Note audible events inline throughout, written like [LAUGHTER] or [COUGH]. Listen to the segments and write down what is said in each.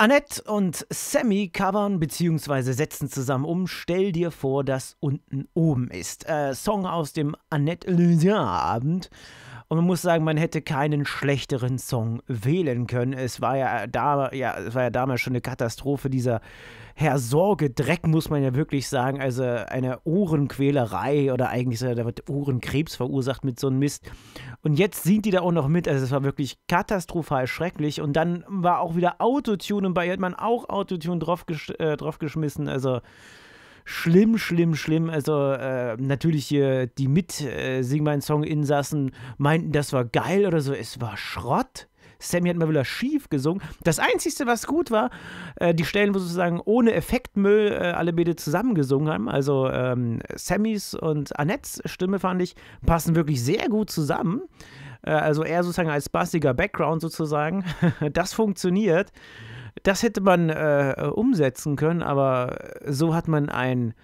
Annette und Sammy covern bzw. setzen zusammen um Stell dir vor, dass unten oben ist. Äh, Song aus dem Annette Abend. Und man muss sagen, man hätte keinen schlechteren Song wählen können. Es war ja, äh, da, ja, es war ja damals schon eine Katastrophe, dieser Herr Sorge-Dreck, muss man ja wirklich sagen. Also eine Ohrenquälerei oder eigentlich da wird Ohrenkrebs verursacht mit so einem Mist. Und jetzt singt die da auch noch mit. Also es war wirklich katastrophal schrecklich. Und dann war auch wieder Autotune und bei ihr hat man auch Autotune draufgesch äh, draufgeschmissen. Also schlimm, schlimm, schlimm. Also äh, natürlich hier die mit äh, Sing meinen Song Insassen meinten, das war geil oder so. Es war Schrott. Sammy hat mal wieder schief gesungen. Das Einzige, was gut war, äh, die Stellen, wo sozusagen ohne Effektmüll äh, alle beide zusammengesungen haben. Also ähm, Sammys und Annettes Stimme, fand ich, passen wirklich sehr gut zusammen. Äh, also eher sozusagen als bassiger Background sozusagen. [LAUGHS] das funktioniert. Das hätte man äh, umsetzen können, aber so hat man ein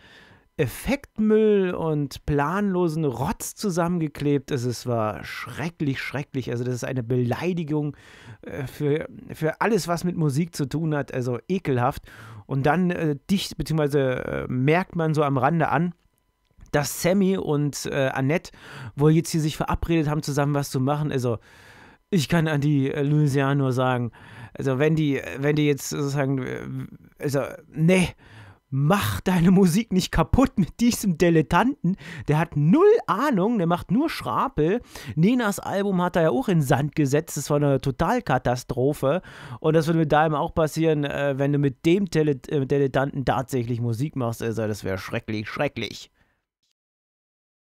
Effektmüll und planlosen Rotz zusammengeklebt Es war schrecklich, schrecklich. Also das ist eine Beleidigung äh, für, für alles, was mit Musik zu tun hat. Also ekelhaft. Und dann äh, dicht, beziehungsweise äh, merkt man so am Rande an, dass Sammy und äh, Annette wohl jetzt hier sich verabredet haben, zusammen was zu machen. Also ich kann an die äh, Louisiana nur sagen, also wenn die, wenn die jetzt sozusagen, äh, also nee, mach deine Musik nicht kaputt mit diesem Dilettanten. Der hat null Ahnung, der macht nur Schrapel. Nenas Album hat er ja auch in Sand gesetzt. Das war eine Totalkatastrophe. Und das würde mit deinem auch passieren, äh, wenn du mit dem äh, Dilettanten tatsächlich Musik machst. Also, das wäre schrecklich, schrecklich.